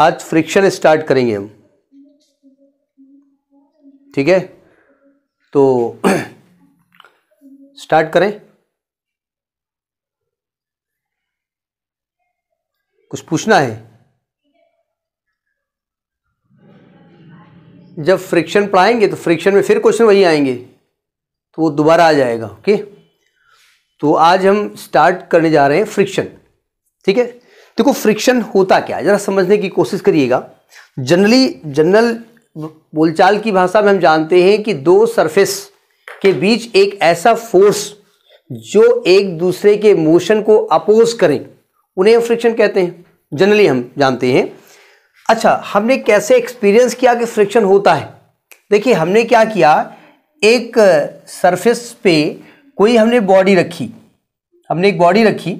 आज friction start करेंगे हम ठीक है तो स्टार्ट करें कुछ पूछना है जब फ्रिक्शन पढ़ाएंगे तो फ्रिक्शन में फिर क्वेश्चन वही आएंगे तो वो दोबारा आ जाएगा ओके तो आज हम स्टार्ट करने जा रहे हैं फ्रिक्शन ठीक है देखो फ्रिक्शन होता क्या ज़रा समझने की कोशिश करिएगा जनरली जनरल बोलचाल की भाषा में हम जानते हैं कि दो सरफेस के बीच एक ऐसा फोर्स जो एक दूसरे के मोशन को अपोज करें उन्हें हम फ्रिक्शन कहते हैं जनरली हम जानते हैं अच्छा हमने कैसे एक्सपीरियंस किया कि फ्रिक्शन होता है देखिए हमने क्या किया एक सरफेस पे कोई हमने बॉडी रखी हमने एक बॉडी रखी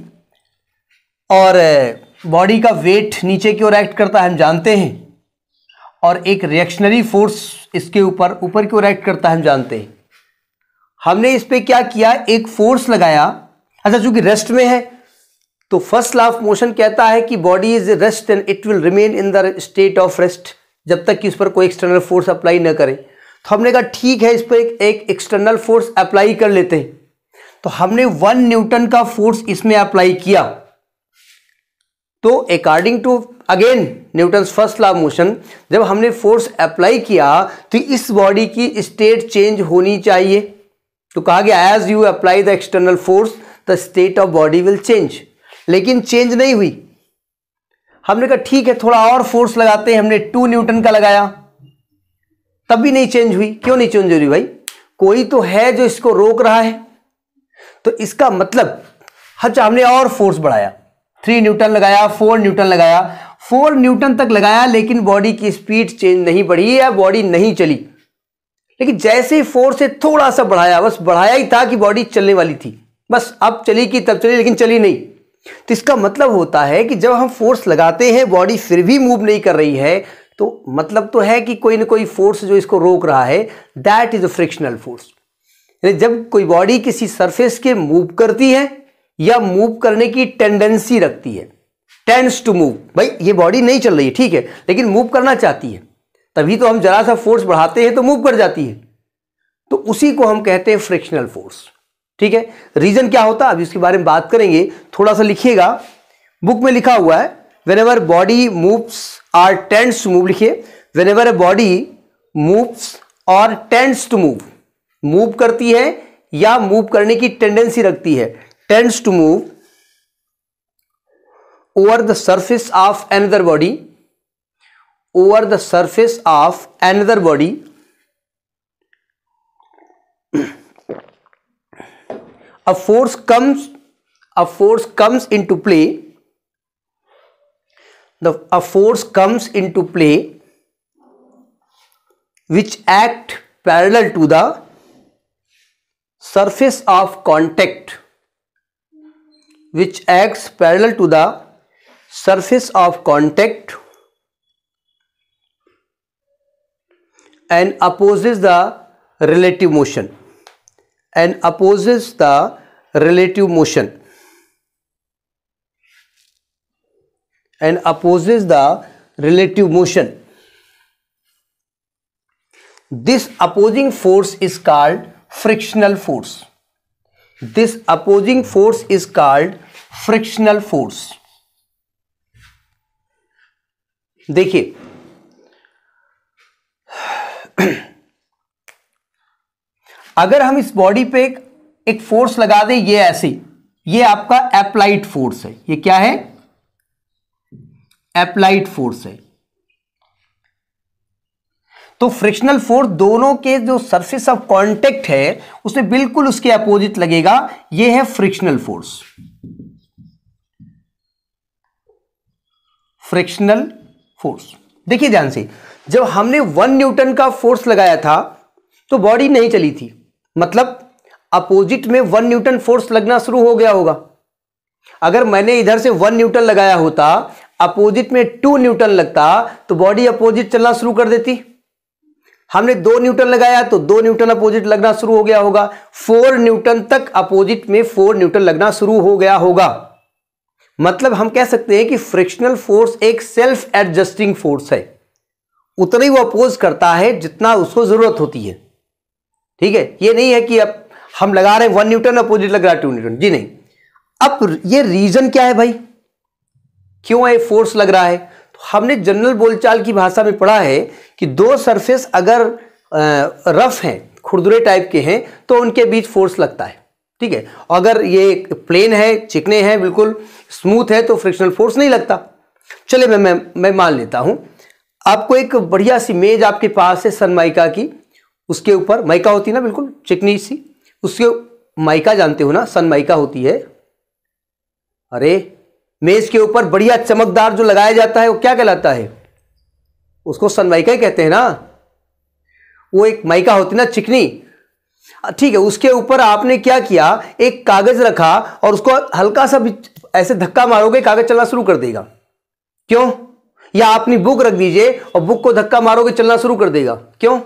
और बॉडी का वेट नीचे की ओर एक्ट करता है हम जानते हैं और एक रिएक्शनरी फोर्स इसके ऊपर ऊपर की ओर एक्ट करता है हम जानते हैं हमने इस पर क्या किया एक फोर्स लगाया अच्छा चूंकि रेस्ट में है तो फर्स्ट लॉ ऑफ मोशन कहता है कि body is rest and it will remain in the state of rest जब तक कि उस पर कोई एक्सटर्नल फोर्स अप्लाई ना करें तो हमने कहा ठीक है इस पर एक, एक एक्सटर्नल फोर्स अप्लाई कर लेते हैं तो हमने वन न्यूटन का फोर्स इसमें अप्लाई किया तो according to again newton first law motion जब हमने फोर्स अप्लाई किया तो इस बॉडी की स्टेट चेंज होनी चाहिए तो कहा गया as you apply the external force the state of body will change लेकिन चेंज नहीं हुई हमने कहा ठीक है थोड़ा और फोर्स लगाते हैं हमने टू न्यूटन का लगाया तब भी नहीं चेंज हुई क्यों नहीं चेंज हो रही भाई कोई तो है जो इसको रोक रहा है तो इसका मतलब अच्छा हमने और फोर्स बढ़ाया थ्री न्यूटन लगाया फोर न्यूटन लगाया फोर न्यूटन तक लगाया लेकिन बॉडी की स्पीड चेंज नहीं बढ़ी या बॉडी नहीं चली लेकिन जैसे ही फोर से थोड़ा सा बढ़ाया बस बढ़ाया ही था कि बॉडी चलने वाली थी बस अब चली कि तब चली लेकिन चली नहीं तो इसका मतलब होता है कि जब हम फोर्स लगाते हैं बॉडी फिर भी मूव नहीं कर रही है तो मतलब तो है कि कोई ना कोई फोर्स जो इसको रोक रहा है that is a frictional force जब कोई बॉडी किसी सरफेस के मूव करती है या मूव करने की टेंडेंसी रखती है टेंस टू मूव भाई ये बॉडी नहीं चल रही है ठीक है लेकिन मूव करना चाहती है तभी तो हम जरा सा फोर्स बढ़ाते हैं तो मूव कर जाती है तो उसी को हम कहते हैं फ्रिक्शनल फोर्स ठीक है रीजन क्या होता है अभी इसके बारे में बात करेंगे थोड़ा सा लिखिएगा बुक में लिखा हुआ है whenever body moves or tends to move लिखिए whenever a body moves और टेंट्स टू मूव मूव करती है या मूव करने की टेंडेंसी रखती है tends to move over the surface of another body over the surface of another body a force comes a force comes into play the a force comes into play which act parallel to the surface of contact which acts parallel to the surface of contact and opposes the relative motion and opposes the relative motion and opposes the relative motion this opposing force is called frictional force this opposing force is called frictional force देखिए अगर हम इस body पे एक, एक force लगा दें ये ऐसी ये आपका अप्लाइड फोर्स है ये क्या है अप्लाइड फोर्स है तो फ्रिक्शनल फोर्स दोनों के जो सरफेस ऑफ कांटेक्ट है उसमें बिल्कुल उसके अपोजिट लगेगा ये है फ्रिक्शनल फोर्स फ्रिक्शनल फोर्स देखिए ध्यान से जब हमने वन न्यूटन का फोर्स लगाया था तो बॉडी नहीं चली थी मतलब अपोजिट में वन न्यूटन फोर्स लगना शुरू हो गया होगा अगर मैंने इधर से वन न्यूटन लगाया होता अपोजिट में टू न्यूटन लगता तो बॉडी अपोजिट चलना शुरू कर देती हमने दो न्यूटन लगाया तो दो न्यूटन अपोजिट लगना शुरू हो गया होगा फोर न्यूटन तक अपोजिट में फोर न्यूटन लगना शुरू हो गया होगा मतलब हम कह सकते हैं कि फ्रिक्शनल फोर्स एक सेल्फ एडजस्टिंग फोर्स है उतना ही वो अपोज करता है जितना उसको जरूरत होती है ठीक है ये नहीं है कि अब हम लगा रहे हैं वन न्यूटन अपोजिट लग रहा है टू न्यूटन जी नहीं अब ये रीजन क्या है भाई क्यों ये फोर्स लग रहा है हमने जनरल बोलचाल की भाषा में पढ़ा है कि दो सरफेस अगर रफ हैं खुरदुरे टाइप के हैं तो उनके बीच फोर्स लगता है ठीक है अगर ये प्लेन है चिकने हैं बिल्कुल स्मूथ है तो फ्रिक्शनल फोर्स नहीं लगता चले मैं मैं मैं मान लेता हूँ आपको एक बढ़िया सी मेज आपके पास है सन माइका की उसके ऊपर माइका होती है ना बिल्कुल चिकनी सी उसके माइका जानते हो ना सन माइका होती है अरे मेज के ऊपर बढ़िया चमकदार जो लगाया जाता है वो क्या कहलाता है उसको सनमाइका ही कहते हैं ना वो एक माइका होती ना चिकनी ठीक है उसके ऊपर आपने क्या किया एक कागज रखा और उसको हल्का सा भी ऐसे धक्का मारोगे कागज चलना शुरू कर देगा क्यों या अपनी बुक रख दीजिए और बुक को धक्का मारोगे चलना शुरू कर देगा क्यों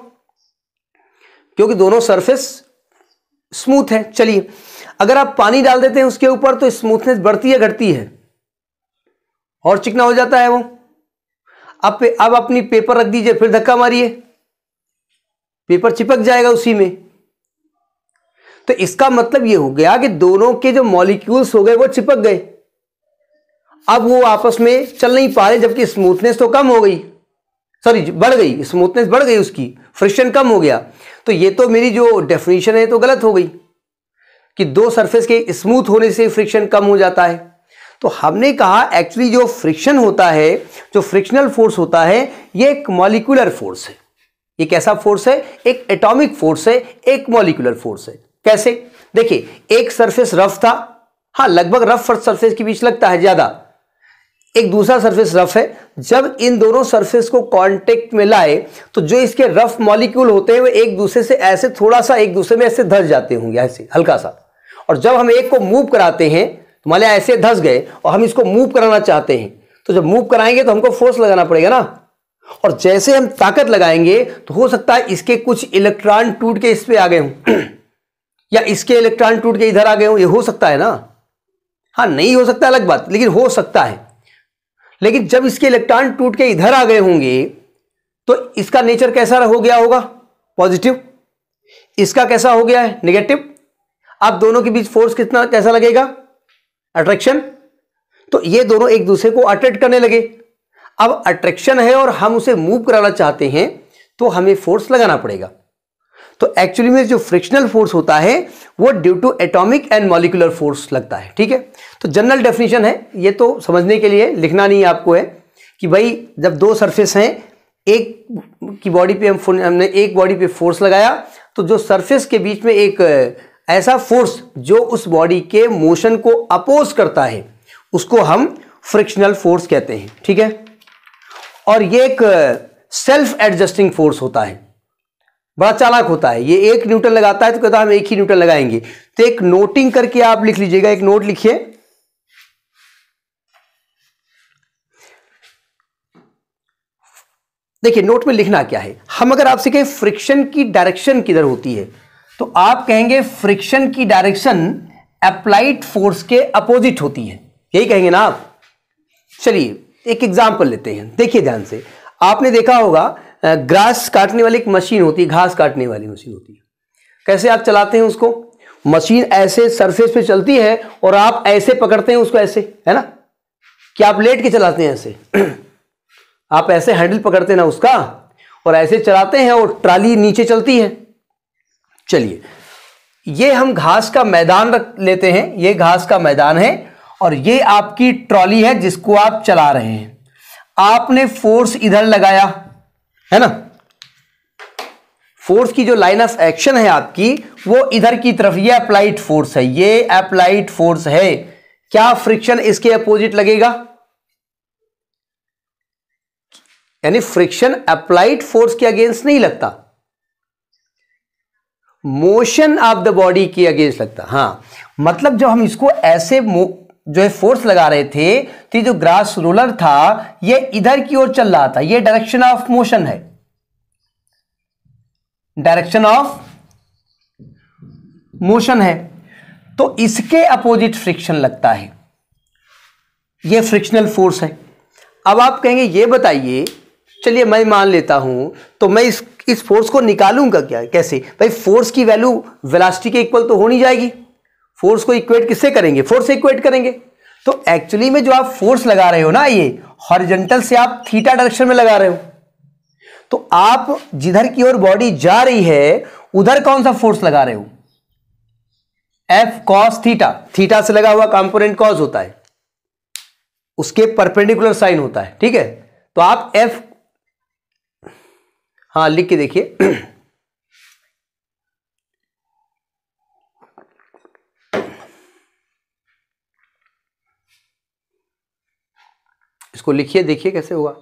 क्योंकि दोनों सरफेस स्मूथ है चलिए अगर आप पानी डाल देते हैं उसके ऊपर तो स्मूथनेस बढ़ती है घटती है और चिकना हो जाता है वो अब पे, अब अपनी पेपर रख दीजिए फिर धक्का मारिए पेपर चिपक जाएगा उसी में तो इसका मतलब ये हो गया कि दोनों के जो मॉलिक्यूल्स हो गए वो चिपक गए अब वो आपस में चल नहीं पा रहे जबकि स्मूथनेस तो कम हो गई सॉरी बढ़ गई स्मूथनेस बढ़ गई उसकी फ्रिक्शन कम हो गया तो ये तो मेरी जो डेफिनेशन है तो गलत हो गई कि दो सरफेस के स्मूथ होने से फ्रिक्शन कम हो जाता है तो हमने कहा एक्चुअली जो फ्रिक्शन होता है जो फ्रिक्शनल फोर्स होता है ये एक मॉलिकुलर फोर्स है ये कैसा फोर्स है एक एटॉमिक फोर्स है एक मॉलिकुलर फोर्स है कैसे देखिए एक सरफेस रफ था हाँ लगभग रफ और सरफेस के बीच लगता है ज़्यादा एक दूसरा सरफेस रफ है जब इन दोनों सरफेस को कांटेक्ट में लाए तो जो इसके रफ मॉलिक्यूल होते हैं वो एक दूसरे से ऐसे थोड़ा सा एक दूसरे में ऐसे धस जाते होंगे ऐसे हल्का सा और जब हम एक को मूव कराते हैं तो मान लिया ऐसे धस गए और हम इसको मूव कराना चाहते हैं तो जब मूव कराएंगे तो हमको फोर्स लगाना पड़ेगा ना और जैसे हम ताकत लगाएंगे तो हो सकता है इसके कुछ इलेक्ट्रॉन टूट के इस पर आ गए हों या इसके इलेक्ट्रॉन टूट के इधर आ गए हों ये हो सकता है ना हाँ नहीं हो सकता अलग बात लेकिन हो सकता है लेकिन जब इसके इलेक्ट्रॉन टूट के इधर आ गए होंगे तो इसका नेचर कैसा हो गया होगा पॉजिटिव इसका कैसा हो गया है नेगेटिव आप दोनों के बीच फोर्स कितना कैसा लगेगा अट्रैक्शन तो ये दोनों एक दूसरे को अट्रैक्ट करने लगे अब अट्रैक्शन है और हम उसे मूव कराना चाहते हैं तो हमें फोर्स लगाना पड़ेगा तो एक्चुअली में जो फ्रिक्शनल फोर्स होता है वो due to atomic and molecular force लगता है ठीक है तो जनरल डेफिनेशन है ये तो समझने के लिए लिखना नहीं आपको है कि भाई जब दो सरफेस हैं एक की बॉडी पे हम हमने एक बॉडी पे फोर्स लगाया तो जो सरफेस के बीच में एक ऐसा फोर्स जो उस बॉडी के मोशन को अपोज करता है उसको हम फ्रिक्शनल फोर्स कहते हैं ठीक है और ये एक सेल्फ एडजस्टिंग फोर्स होता है बड़ा चालाक होता है ये एक न्यूटन लगाता है तो कहता है हम एक ही न्यूटन लगाएंगे तो एक नोटिंग करके आप लिख लीजिएगा एक नोट लिखिए देखिए नोट में लिखना क्या है हम अगर आपसे कहें फ्रिक्शन की डायरेक्शन किधर होती है तो आप कहेंगे फ्रिक्शन की डायरेक्शन अप्लाइड फोर्स के अपोजिट होती है यही कहेंगे ना आप चलिए एक एग्जाम्पल लेते हैं देखिए ध्यान से आपने देखा होगा ग्रास काटने वाली एक मशीन होती है घास काटने वाली मशीन होती है कैसे आप चलाते हैं उसको मशीन ऐसे सरफेस पे चलती है और आप ऐसे पकड़ते हैं उसको ऐसे है ना कि आप लेट के चलाते हैं ऐसे आप ऐसे हैंडल पकड़ते हैं ना उसका और ऐसे चलाते हैं और ट्राली नीचे चलती है चलिए ये हम घास का मैदान रख लेते हैं ये घास का मैदान है और ये आपकी ट्रॉली है जिसको आप चला रहे हैं आपने फोर्स इधर लगाया है ना फोर्स की जो लाइन ऑफ एक्शन है आपकी वो इधर की तरफ ये अप्लाइड फोर्स है ये अप्लाइड फोर्स है क्या फ्रिक्शन इसके अपोजिट लगेगा यानी फ्रिक्शन अप्लाइड फोर्स के अगेंस्ट नहीं लगता मोशन ऑफ द बॉडी के अगेंस्ट लगता हाँ मतलब जब हम इसको ऐसे जो है फोर्स लगा रहे थे तो जो ग्रास रोलर था ये इधर की ओर चल रहा था ये डायरेक्शन ऑफ मोशन है डायरेक्शन ऑफ मोशन है तो इसके अपोजिट फ्रिक्शन लगता है ये फ्रिक्शनल फोर्स है अब आप कहेंगे ये बताइए चलिए मैं मान लेता हूँ तो मैं इस इस फोर्स को निकालूंगा क्या कैसे भाई फोर्स की वैल्यू वेलासिटी के इक्वल तो होनी जाएगी फोर्स को इक्वेट किससे करेंगे फोर्स से इक्वेट करेंगे तो एक्चुअली में जो आप फोर्स लगा रहे हो ना ये हॉरिजेंटल से आप थीटा डायरेक्शन में लगा रहे हो तो आप जिधर की ओर बॉडी जा रही है उधर कौन सा फोर्स लगा रहे हो एफ कॉस थीटा थीटा से लगा हुआ कॉम्पोनेंट कॉज होता है उसके परपेंडिकुलर साइन होता है ठीक है तो आप एफ हाँ लिख के देखिए इसको लिखिए देखिए कैसे होगा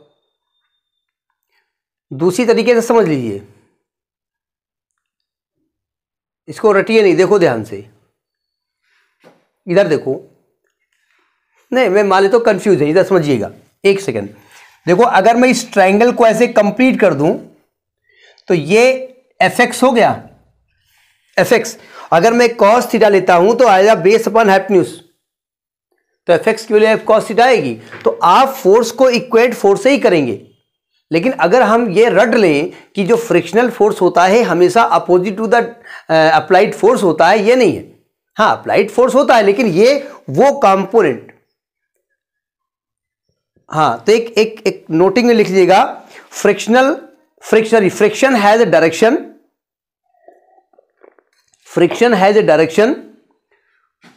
दूसरी तरीके से समझ लीजिए इसको रटिए नहीं देखो ध्यान से इधर देखो नहीं मैं मान ले तो कंफ्यूज है इधर समझिएगा एक सेकेंड देखो अगर मैं इस ट्रायंगल को ऐसे कंप्लीट कर दूं तो ये एफ एक्स हो गया एफ एक्स अगर मैं कॉस थीटा लेता हूं तो आएगा बेस अपन हैपन्यूस तो एफ एक्स क्यों कॉस थीटा आएगी तो आप फोर्स को इक्वेट फोर्स से ही करेंगे लेकिन अगर हम ये रट लें कि जो फ्रिक्शनल फोर्स होता है हमेशा opposite to the applied force होता है ये नहीं है हाँ अप्लाइड फोर्स होता है लेकिन ये वो कंपोनेंट हाँ तो एक एक एक नोटिंग में लिख लीजिएगा frictional friction friction has a direction friction has a direction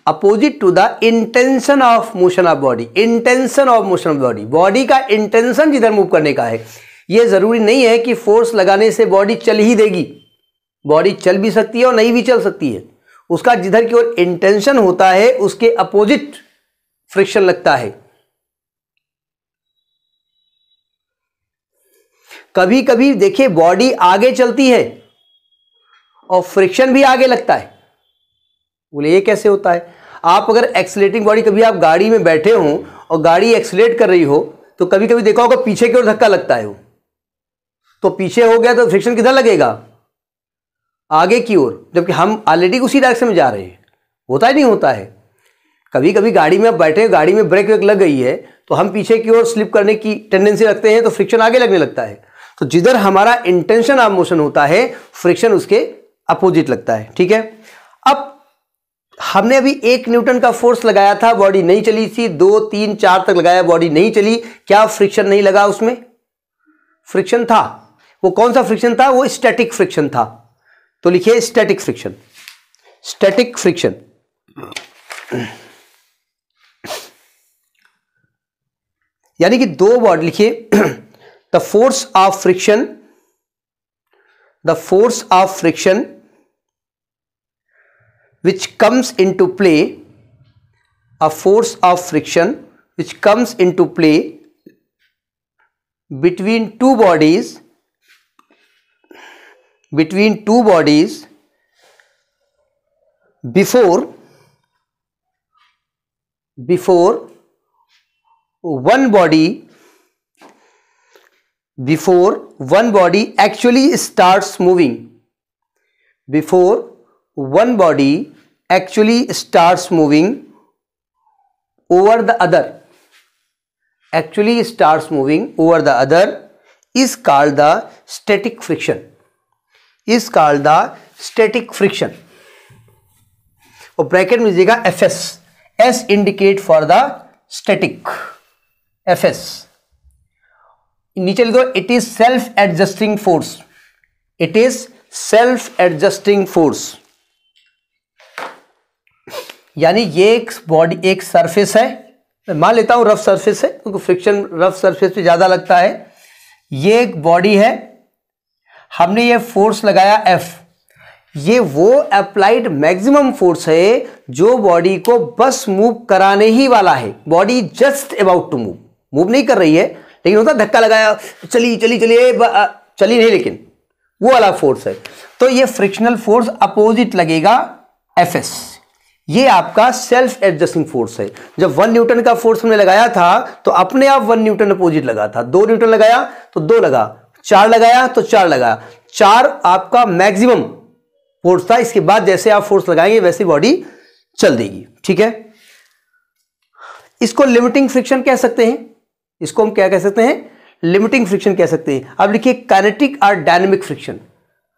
opposite to the intention of motion of body intention of motion of body body का intention जिधर move करने का है ये ज़रूरी नहीं है कि फोर्स लगाने से बॉडी चल ही देगी बॉडी चल भी सकती है और नहीं भी चल सकती है उसका जिधर की ओर इंटेंशन होता है उसके अपोजिट फ्रिक्शन लगता है कभी कभी देखिए बॉडी आगे चलती है और फ्रिक्शन भी आगे लगता है बोले ये कैसे होता है आप अगर एक्सलेटिंग बॉडी कभी आप गाड़ी में बैठे हों और गाड़ी एक्सलेट कर रही हो तो कभी कभी देखा होगा पीछे की ओर धक्का लगता है वो तो पीछे हो गया तो फ्रिक्शन किधर लगेगा आगे की ओर जबकि हम ऑलरेडी उसी डायरेक्शन में जा रहे हैं होता ही नहीं होता है कभी कभी गाड़ी में आप बैठे गाड़ी में ब्रेक वेक लग गई है तो हम पीछे की ओर स्लिप करने की टेंडेंसी रखते हैं तो फ्रिक्शन आगे लगने लगता है तो जिधर हमारा इंटेंशन ऑफ मोशन होता है फ्रिक्शन उसके अपोजिट लगता है ठीक है अब हमने अभी एक न्यूटन का फोर्स लगाया था बॉडी नहीं चली थी दो तीन चार तक लगाया बॉडी नहीं चली क्या फ्रिक्शन नहीं लगा उसमें फ्रिक्शन था वो कौन सा फ्रिक्शन था वो स्टैटिक फ्रिक्शन था तो लिखिए स्टैटिक फ्रिक्शन स्टैटिक फ्रिक्शन यानी कि दो बॉडी लिखिए the force of friction the force of friction which comes into play a force of friction which comes into play between two bodies between two bodies before before one body before one body actually starts moving before one body actually starts moving over the other actually starts moving over the other is called the static friction is called the static friction So bracket में दीजिएगा F S S indicate for the नीचे लिखो it is self adjusting force it is self adjusting force यानी ये एक body एक surface है मैं मान लेता हूं रफ सरफेस है क्योंकि फ्रिक्शन रफ सरफेस पे ज़्यादा लगता है ये एक बॉडी है हमने ये फोर्स लगाया एफ ये वो अप्लाइड मैक्सिमम फोर्स है जो बॉडी को बस मूव कराने ही वाला है body just about to move move नहीं कर रही है लेकिन होता धक्का लगाया चली चली चली चली नहीं लेकिन वो वाला फोर्स है तो ये फ्रिक्शनल फोर्स अपोजिट लगेगा एफ एस ये आपका सेल्फ एडजस्टिंग फोर्स है जब वन न्यूटन का फोर्स हमने लगाया था तो अपने आप वन न्यूटन अपोजिट लगा था दो न्यूटन लगाया तो दो लगा चार लगाया तो चार लगाया चार आपका मैक्सिमम फोर्स था इसके बाद जैसे आप फोर्स लगाएंगे वैसी बॉडी चल देगी ठीक है इसको लिमिटिंग फ्रिक्शन कह सकते हैं इसको हम क्या कह सकते हैं लिमिटिंग फ्रिक्शन कह सकते हैं अब लिखिए कैनेटिक और डायनेमिक फ्रिक्शन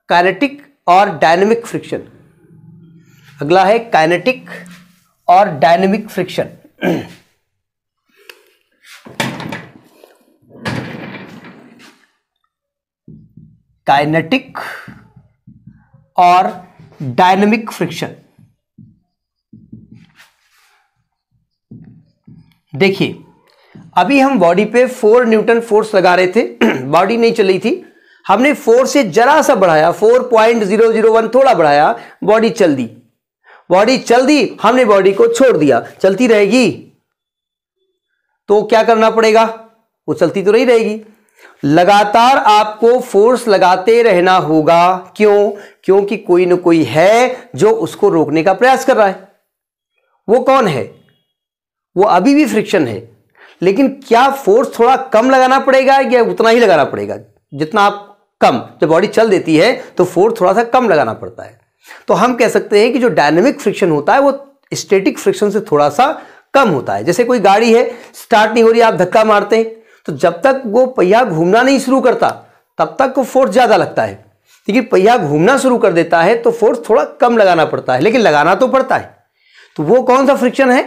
काइनेटिक और डायनेमिक फ्रिक्शन अगला है काइनेटिक और डायनेमिक फ्रिक्शन काइनेटिक और डायनेमिक फ्रिक्शन देखिए अभी हम बॉडी पे फोर न्यूटन फोर्स लगा रहे थे बॉडी नहीं चली थी हमने फोर से जरा सा बढ़ाया four point zero zero one थोड़ा बढ़ाया बॉडी चल दी बॉडी चल दी हमने बॉडी को छोड़ दिया चलती रहेगी तो क्या करना पड़ेगा वो चलती तो नहीं रहेगी लगातार आपको फोर्स लगाते रहना होगा क्यों क्योंकि कोई ना कोई है जो उसको रोकने का प्रयास कर रहा है वो कौन है वो अभी भी फ्रिक्शन है लेकिन क्या फोर्स थोड़ा कम लगाना पड़ेगा या उतना ही लगाना पड़ेगा जितना आप कम जब बॉडी चल देती है तो फोर्स थोड़ा सा कम लगाना पड़ता है तो हम कह सकते हैं कि जो डायनेमिक फ्रिक्शन होता है वो स्टेटिक फ्रिक्शन से थोड़ा सा कम होता है जैसे कोई गाड़ी है स्टार्ट नहीं हो रही आप धक्का मारते हैं तो जब तक वो पहिया घूमना नहीं शुरू करता तब तक वो फोर्स ज़्यादा लगता है लेकिन पहिया घूमना शुरू कर देता है तो फोर्स थोड़ा कम लगाना पड़ता है लेकिन लगाना तो पड़ता है तो वो कौन सा फ्रिक्शन है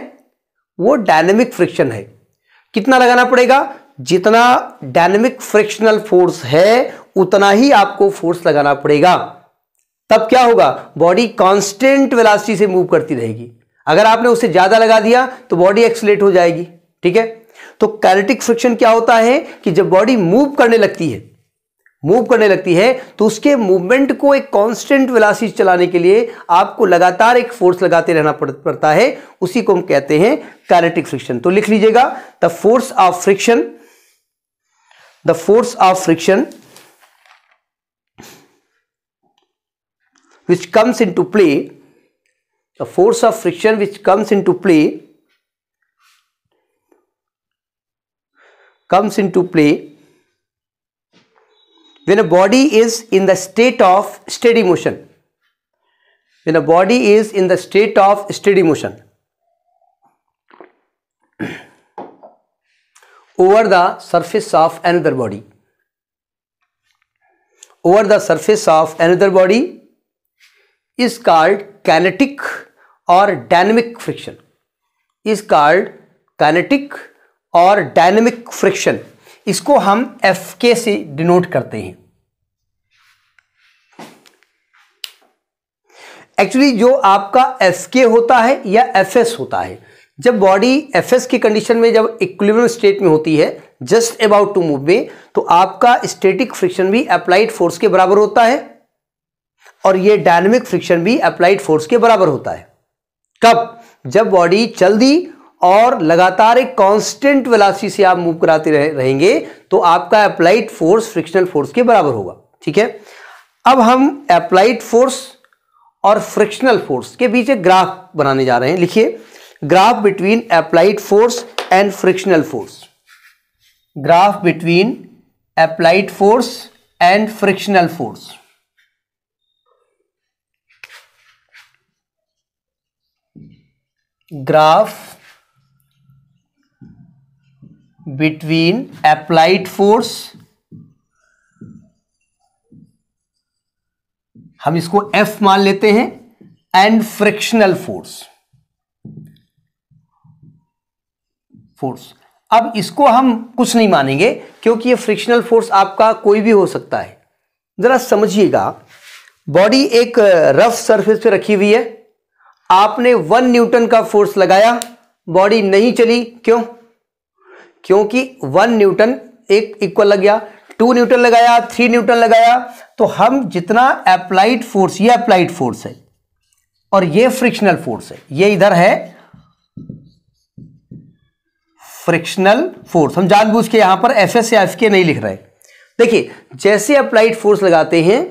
वो डायनेमिक फ्रिक्शन है कितना लगाना पड़ेगा जितना डायनेमिक फ्रिक्शनल फोर्स है उतना ही आपको फोर्स लगाना पड़ेगा तब क्या होगा बॉडी कांस्टेंट वेलासिटी से मूव करती रहेगी अगर आपने उसे ज्यादा लगा दिया तो बॉडी एक्सलेट हो जाएगी ठीक है तो कैरेटिक फ्रिक्शन क्या होता है कि जब बॉडी मूव करने लगती है मूव करने लगती है तो उसके मूवमेंट को एक कांस्टेंट वेलासिटी चलाने के लिए आपको लगातार एक फोर्स लगाते रहना पड़ता है उसी को हम कहते हैं कैरेटिक फ्रिक्शन तो लिख लीजिएगा the force of friction the force of friction which comes into play the force of friction which comes into comes into play when a body is in the state of steady motion when a body is in the state of steady motion over the surface of another body over the surface of another body is called kinetic or dynamic friction is called kinetic or dynamic friction इसको हम F के से denote करते हैं actually जो आपका F के होता है या एफ एस होता है जब बॉडी एफ एस की कंडीशन में जब इक्विलिब्रियम स्टेट में होती है जस्ट अबाउट टू मूव में तो आपका स्टेटिक फ्रिक्शन भी अप्लाइड फोर्स के बराबर होता है और ये डायनेमिक फ्रिक्शन भी अप्लाइड फोर्स के बराबर होता है कब जब बॉडी चल दी और लगातार एक कांस्टेंट वेलोसिटी से आप मूव कराते रहे, रहेंगे तो आपका अप्लाइड फोर्स फ्रिक्शनल फोर्स के बराबर होगा ठीक है अब हम अप्लाइड फोर्स और फ्रिक्शनल फोर्स के बीच एक ग्राफ बनाने जा रहे हैं लिखिए graph between applied force and frictional force graph between applied force and frictional force graph between applied force हम इसको F मान लेते हैं एंड फ्रिक्शनल फोर्स फोर्स अब इसको हम कुछ नहीं मानेंगे क्योंकि ये फ्रिक्शनल फोर्स आपका कोई भी हो सकता है जरा समझिएगा बॉडी एक रफ सरफेस पे रखी हुई है आपने वन न्यूटन का फोर्स लगाया बॉडी नहीं चली क्यों क्योंकि वन न्यूटन एक इक्वल लग गया टू न्यूटन लगाया थ्री न्यूटन लगाया तो हम जितना अप्लाइड फोर्स ये अप्लाइड फोर्स है और ये फ्रिक्शनल फोर्स है ये इधर है फ्रिक्शनल फोर्स हम जानबूझ के यहां पर एफ एस या एफ के नहीं लिख रहे देखिए जैसे अप्लाइड फोर्स लगाते हैं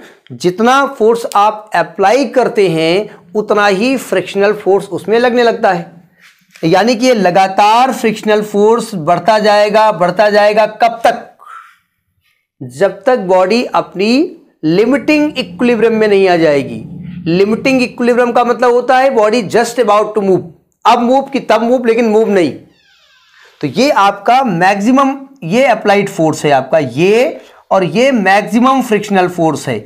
जितना फोर्स आप अप्लाई करते हैं उतना ही फ्रिक्शनल फोर्स उसमें लगने लगता है यानी कि ये लगातार फ्रिक्शनल फोर्स बढ़ता जाएगा बढ़ता जाएगा कब तक जब तक बॉडी अपनी लिमिटिंग इक्विलिब्रियम में नहीं आ जाएगी लिमिटिंग इक्विलिब्रियम का मतलब होता है body just about to move अब मूव की तब मूव लेकिन मूव नहीं तो ये आपका मैक्सिमम ये अप्लाइड फोर्स है आपका ये और ये मैक्सिमम फ्रिक्शनल फोर्स है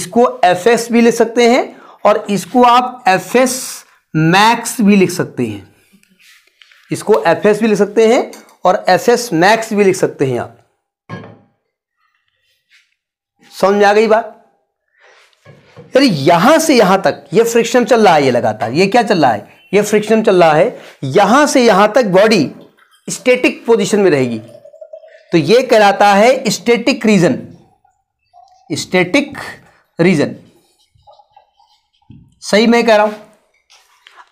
इसको एफ भी ले सकते हैं और इसको आप एफ मैक्स भी लिख सकते हैं इसको एफ एस भी लिख सकते हैं और एस एस मैक्स भी लिख सकते हैं आप समझ में आ गई बात यानी यहां से यहां तक ये यह फ्रिक्शन चल रहा है ये लगातार ये क्या चल रहा है ये फ्रिक्शन चल रहा है यहां से यहां तक बॉडी स्टेटिक पोजीशन में रहेगी तो ये कहलाता है स्टेटिक रीजन स्टेटिक रीजन सही मैं कह रहा हूं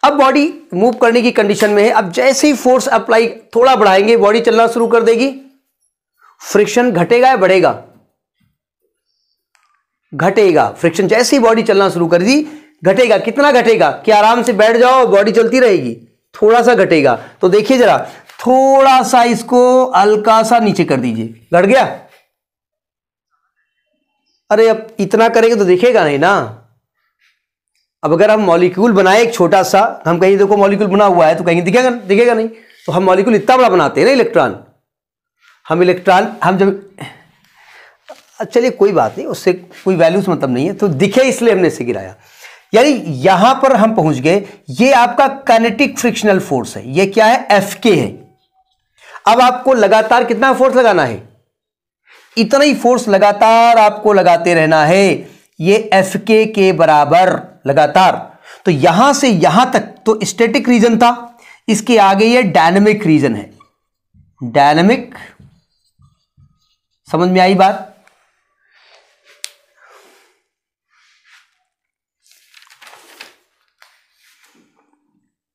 अब बॉडी मूव करने की कंडीशन में है अब जैसे ही फोर्स अप्लाई थोड़ा बढ़ाएंगे बॉडी चलना शुरू कर देगी फ्रिक्शन घटेगा या बढ़ेगा घटेगा फ्रिक्शन जैसे ही बॉडी चलना शुरू कर दी घटेगा कितना घटेगा कि आराम से बैठ जाओ बॉडी चलती रहेगी थोड़ा सा घटेगा तो देखिए जरा थोड़ा सा इसको हल्का सा नीचे कर दीजिए घट गया अरे अब इतना करेंगे तो देखेगा नहीं ना अब अगर हम मॉलिक्यूल बनाए एक छोटा सा हम कहीं देखो मॉलिक्यूल बना हुआ है तो कहीं दिखेगा दिखेगा नहीं तो हम मॉलिक्यूल इतना बड़ा बनाते हैं ना इलेक्ट्रॉन हम इलेक्ट्रॉन हम जब चलिए कोई बात नहीं उससे कोई वैल्यूज मतलब नहीं है तो दिखे इसलिए हमने इसे गिराया यानी यहां पर हम पहुंच गए ये आपका कैनेटिक फ्रिक्शनल फोर्स है ये क्या है एफ के है अब आपको लगातार कितना फोर्स लगाना है इतना ही फोर्स लगातार आपको लगाते रहना है ये एफ के बराबर लगातार तो यहां से यहां तक तो स्टेटिक रीजन था इसके आगे ये डायनेमिक रीजन है डायनेमिक समझ में आई बात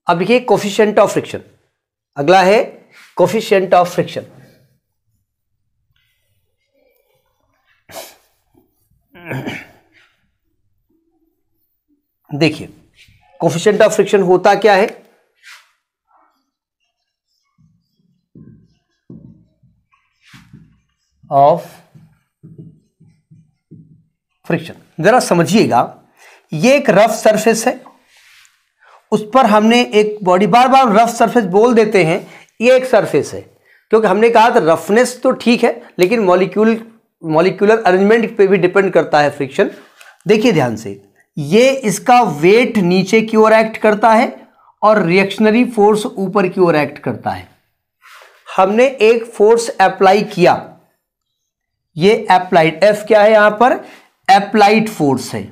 अब देखिए कोफिशियंट ऑफ फ्रिक्शन अगला है कोफिशियंट ऑफ फ्रिक्शन देखिए कोफिशेंट ऑफ फ्रिक्शन होता क्या है ऑफ फ्रिक्शन जरा समझिएगा ये एक रफ सरफेस है उस पर हमने एक बॉडी बार बार रफ सरफेस बोल देते हैं ये एक सरफेस है क्योंकि हमने कहा था रफनेस तो ठीक है लेकिन मॉलिक्यूल मॉलिक्यूलर अरेंजमेंट पे भी डिपेंड करता है फ्रिक्शन देखिए ध्यान से ये इसका वेट नीचे की ओर एक्ट करता है और रिएक्शनरी फोर्स ऊपर की ओर एक्ट करता है हमने एक फोर्स अप्लाई किया ये अप्लाइड एफ क्या है यहां पर अप्लाइड फोर्स है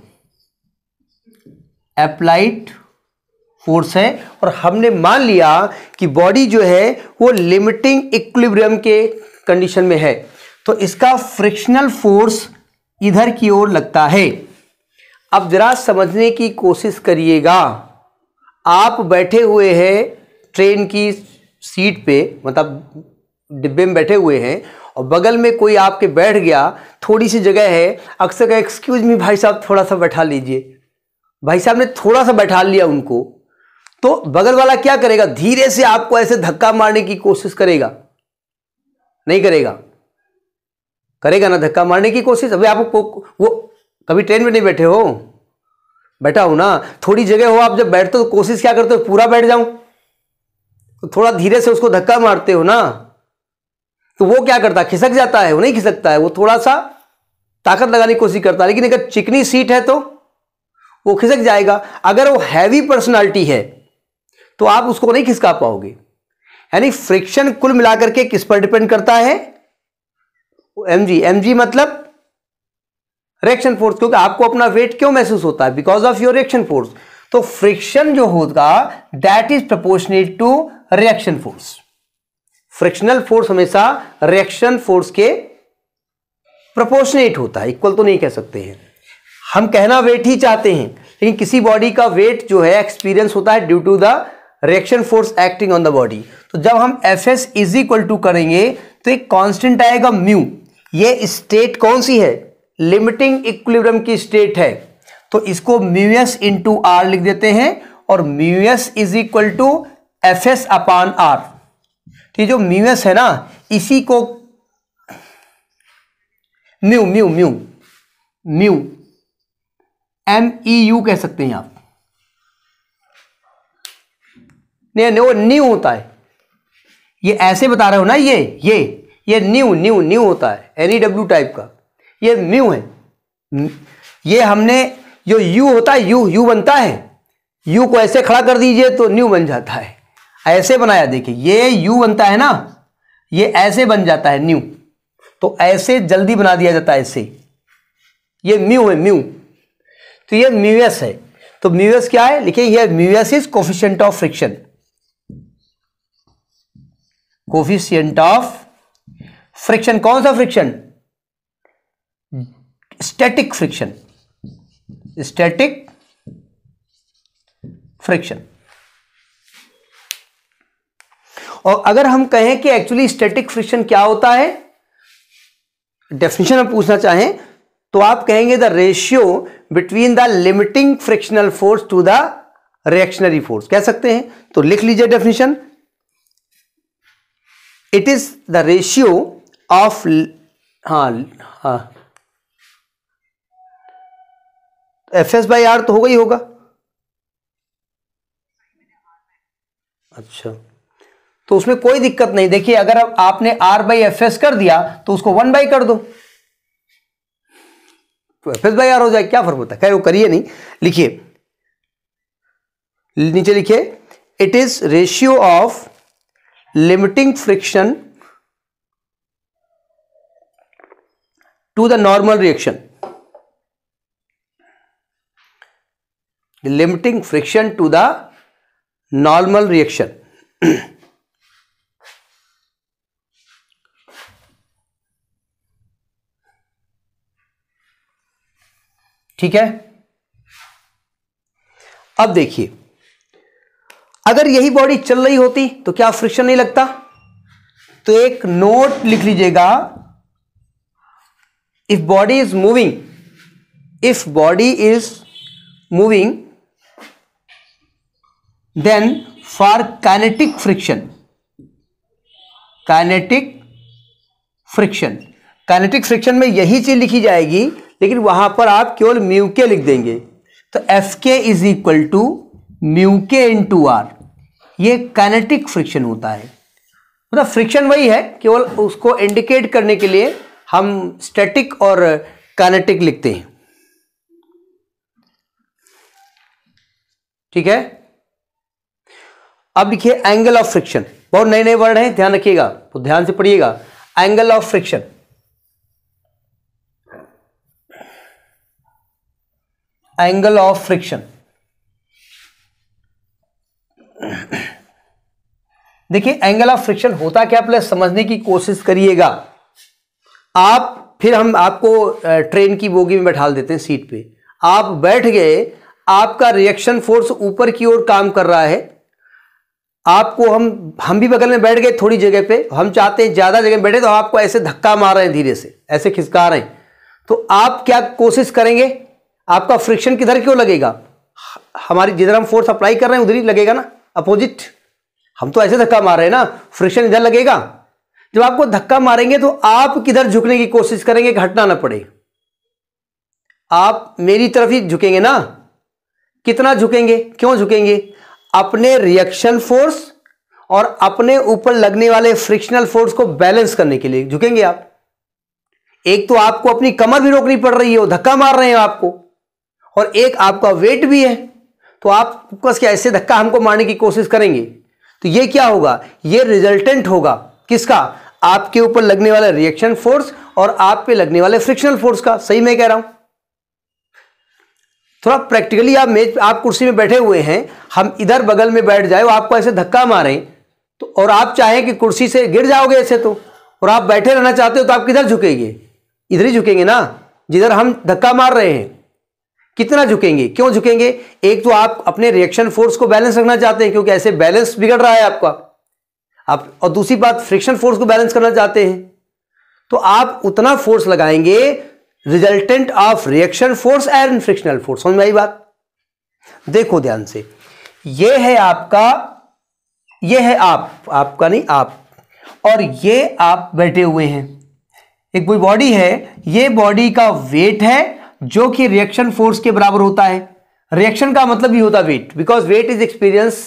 अप्लाइड फोर्स है और हमने मान लिया कि बॉडी जो है वो लिमिटिंग इक्विलिब्रियम के कंडीशन में है तो इसका फ्रिक्शनल फोर्स इधर की ओर लगता है अब ज़रा समझने की कोशिश करिएगा आप बैठे हुए हैं ट्रेन की सीट पे मतलब डिब्बे में बैठे हुए हैं और बगल में कोई आपके बैठ गया थोड़ी सी जगह है अक्सर का एक्सक्यूज़ मी भाई साहब थोड़ा सा बैठा लीजिए भाई साहब ने थोड़ा सा बैठा लिया उनको तो बगल वाला क्या करेगा धीरे से आपको ऐसे धक्का मारने की कोशिश करेगा नहीं करेगा करेगा ना धक्का मारने की कोशिश अभी आपको वो कभी ट्रेन में नहीं बैठे हो बैठा हो ना थोड़ी जगह हो आप जब बैठते हो तो कोशिश क्या करते हो पूरा बैठ जाऊं तो थोड़ा धीरे से उसको धक्का मारते हो ना तो वो क्या करता है खिसक जाता है वो नहीं खिसकता है वो थोड़ा सा ताकत लगाने की कोशिश करता है लेकिन अगर चिकनी सीट है तो वो खिसक जाएगा अगर वो हैवी पर्सनालिटी है तो आप उसको नहीं खिसका पाओगे यानी फ्रिक्शन कुल मिलाकर के किस पर डिपेंड करता है एम जी एम जी मतलब रिएक्शन फोर्स क्योंकि आपको अपना वेट क्यों महसूस होता है because of your reaction force तो फ्रिक्शन जो होगा that is proportionate to reaction force frictional force हमेशा रिएक्शन फोर्स के प्रपोर्शनेट होता है इक्वल तो नहीं कह सकते हैं हम कहना वेट ही चाहते हैं लेकिन किसी बॉडी का वेट जो है एक्सपीरियंस होता है due to the reaction force acting on the body तो जब हम F S is equal to करेंगे तो एक कॉन्स्टेंट आएगा म्यू ये स्टेट कौन सी है लिमिटिंग इक्विलिब्रियम की स्टेट है तो इसको म्यूएस इंटू आर लिख देते हैं और mu s is equal to F S upon R ठीक जो म्यूएस है ना इसी को mu mu mu mu M E U कह सकते हैं आप नहीं नहीं वो न्यू होता है ये ऐसे बता रहे हो ना ये ये ये न्यू न्यू न्यू होता है एनी डब्ल्यू टाइप का ये म्यू है ये हमने जो यू होता है यू यू बनता है यू को ऐसे खड़ा कर दीजिए तो न्यू बन जाता है ऐसे बनाया देखिए ये यू बनता है ना ये ऐसे बन जाता है न्यू तो ऐसे जल्दी बना दिया जाता है ऐसे ये म्यू है म्यू तो ये म्यूएस है तो म्यूएस क्या है लिखिए ये mu s is coefficient of friction coefficient of friction कौन सा friction static friction static friction और अगर हम कहें कि एक्चुअली स्टैटिक फ्रिक्शन क्या होता है डेफिनेशन हम पूछना चाहें तो आप कहेंगे the ratio between the limiting frictional force to the reactionary force कह सकते हैं तो लिख लीजिए definition it is the ratio of हा हा एफ एस बाई आर तो होगा ही होगा अच्छा तो उसमें कोई दिक्कत नहीं देखिए अगर आपने आर बाई एफ एस कर दिया तो उसको वन बाई कर दो तो एफ एस बाई आर हो जाए क्या फर्क होता है क्या वो करिए नहीं लिखिए नीचे लिखिए it is ratio of limiting friction to the normal reaction limiting friction to the normal reaction ठीक है अब देखिए अगर यही बॉडी चल रही होती तो क्या फ्रिक्शन नहीं लगता तो एक नोट लिख लीजिएगा if body is moving if body is moving then for kinetic friction kinetic friction kinetic friction में यही चीज लिखी जाएगी लेकिन वहां पर आप केवल म्यू के लिख देंगे तो एफ के is equal to mu K into R ये काइनेटिक फ्रिक्शन होता है मतलब फ्रिक्शन वही है केवल उसको इंडिकेट करने के लिए हम स्टैटिक और काइनेटिक लिखते हैं ठीक है अब लिखिए एंगल ऑफ फ्रिक्शन बहुत नए नए वर्ड हैं ध्यान रखिएगा तो ध्यान से पढ़िएगा angle of friction angle of friction देखिए एंगल ऑफ फ्रिक्शन होता क्या प्लस समझने की कोशिश करिएगा आप फिर हम आपको ट्रेन की बोगी में बैठा देते हैं सीट पे आप बैठ गए आपका रिएक्शन फोर्स ऊपर की ओर काम कर रहा है आपको हम हम भी बगल में बैठ गए थोड़ी जगह पे हम चाहते हैं ज़्यादा जगह बैठे तो आपको ऐसे धक्का मार रहे हैं धीरे से ऐसे खिसका रहे हैं तो आप क्या कोशिश करेंगे आपका फ्रिक्शन किधर क्यों लगेगा हमारी जिधर हम फोर्स अप्लाई कर रहे हैं उधर ही लगेगा ना अपोजिट हम तो ऐसे धक्का मार रहे हैं ना फ्रिक्शन इधर लगेगा जब आपको धक्का मारेंगे तो आप किधर झुकने की कोशिश करेंगे घटना ना पड़े आप मेरी तरफ ही झुकेंगे ना कितना झुकेंगे क्यों झुकेंगे अपने रिएक्शन फोर्स और अपने ऊपर लगने वाले फ्रिक्शनल फोर्स को बैलेंस करने के लिए झुकेंगे आप एक तो आपको अपनी कमर भी रोकनी पड़ रही है वो धक्का मार रहे हैं आपको और एक आपका वेट भी है तो आप बस क्या ऐसे धक्का हमको मारने की कोशिश करेंगे तो ये क्या होगा ये रिजल्टेंट होगा किसका आपके ऊपर लगने वाला रिएक्शन फोर्स और आप पे लगने वाले फ्रिक्शनल फोर्स का सही मैं कह रहा हूं थोड़ा प्रैक्टिकली आप मेज आप कुर्सी में बैठे हुए हैं हम इधर बगल में बैठ जाए वो आपको ऐसे धक्का मारें तो और आप चाहें कि कुर्सी से गिर जाओगे ऐसे तो और आप बैठे रहना चाहते हो तो आप किधर झुकेंगे इधर ही झुकेंगे ना जिधर हम धक्का मार रहे हैं कितना झुकेंगे क्यों झुकेंगे एक तो आप अपने रिएक्शन फोर्स को बैलेंस रखना चाहते हैं क्योंकि ऐसे बैलेंस बिगड़ रहा है आपका आप और दूसरी बात फ्रिक्शन फोर्स को बैलेंस करना चाहते हैं तो आप उतना फोर्स लगाएंगे resultant of reaction force and frictional force समझ में आई बात देखो ध्यान से ये है आपका ये है आप आपका नहीं आप और ये आप बैठे हुए हैं एक कोई बॉडी है ये बॉडी का वेट है जो कि रिएक्शन फोर्स के बराबर होता है रिएक्शन का मतलब ही होता weight because weight is experience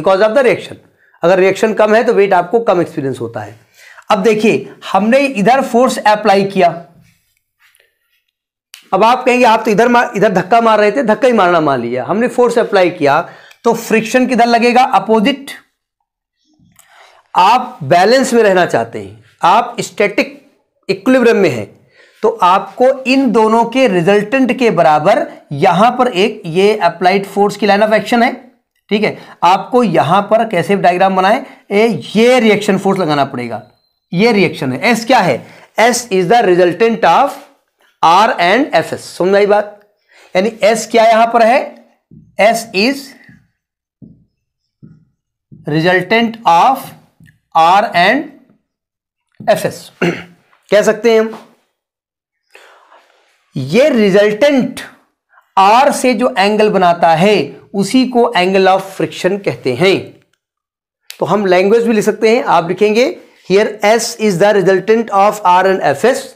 because of the reaction अगर रिएक्शन कम है तो वेट आपको कम एक्सपीरियंस होता है अब देखिए हमने इधर फोर्स अप्लाई किया अब आप कहेंगे आप तो इधर मार इधर धक्का मार रहे थे धक्का ही मारना मान लिया हमने फोर्स अप्लाई किया तो फ्रिक्शन किधर लगेगा अपोजिट आप बैलेंस में रहना चाहते हैं आप स्टैटिक इक्विलिब्रियम में हैं तो आपको इन दोनों के रिजल्टेंट के बराबर यहां पर एक ये अप्लाइड फोर्स की लाइन ऑफ एक्शन है ठीक है आपको यहां पर कैसे डायग्राम बनाए ये रिएक्शन फोर्स लगाना पड़ेगा ये रिएक्शन है एस क्या है S is the resultant of R and F S सुन रही बात यानी एस क्या यहां पर है S is resultant of R and F S कह सकते हैं हम ये रिजल्टेंट आर से जो एंगल बनाता है उसी को एंगल ऑफ फ्रिक्शन कहते हैं तो हम लैंग्वेज भी लिख सकते हैं आप लिखेंगे here S is the resultant of R and F S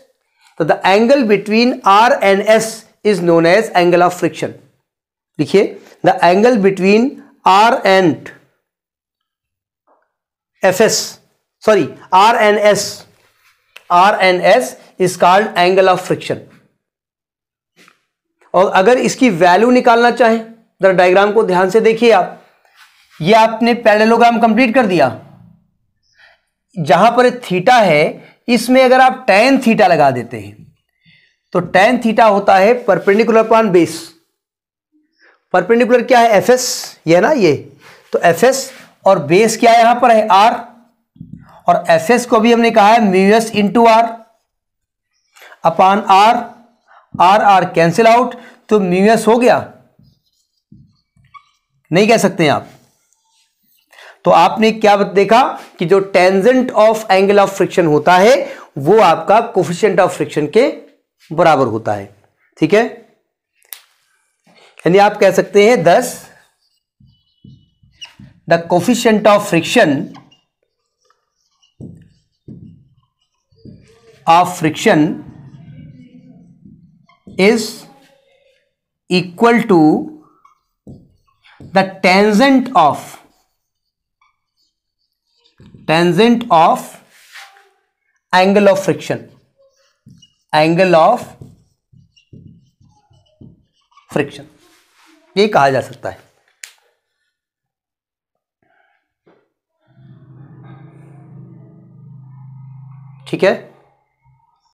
तो the angle between R and S is known as angle of friction लिखिए the angle between R and F S sorry R and S R and S is called angle of friction और अगर इसकी value निकालना चाहें diagram को ध्यान से देखिए आप ये आपने पैरेलोग्राम कंप्लीट कर दिया जहां पर थीटा है इसमें अगर आप टेन थीटा लगा देते हैं तो टेन थीटा होता है परपेंडिकुलर अपॉन बेस परपेंडिकुलर क्या है एफ एस ये ना ये तो एफ एस और बेस क्या यहां पर है आर और एफ एस को भी हमने कहा है mu S to R upon R R R cancel out तो म्यू एस हो गया नहीं कह सकते हैं आप तो आपने क्या देखा कि जो tangent of angle of friction होता है वो आपका कोफिशियंट ऑफ फ्रिक्शन के बराबर होता है ठीक है यानी आप कह सकते हैं thus the coefficient of friction of friction is equal to the tangent of tangent of angle of friction angle of friction ये कहा जा सकता है ठीक है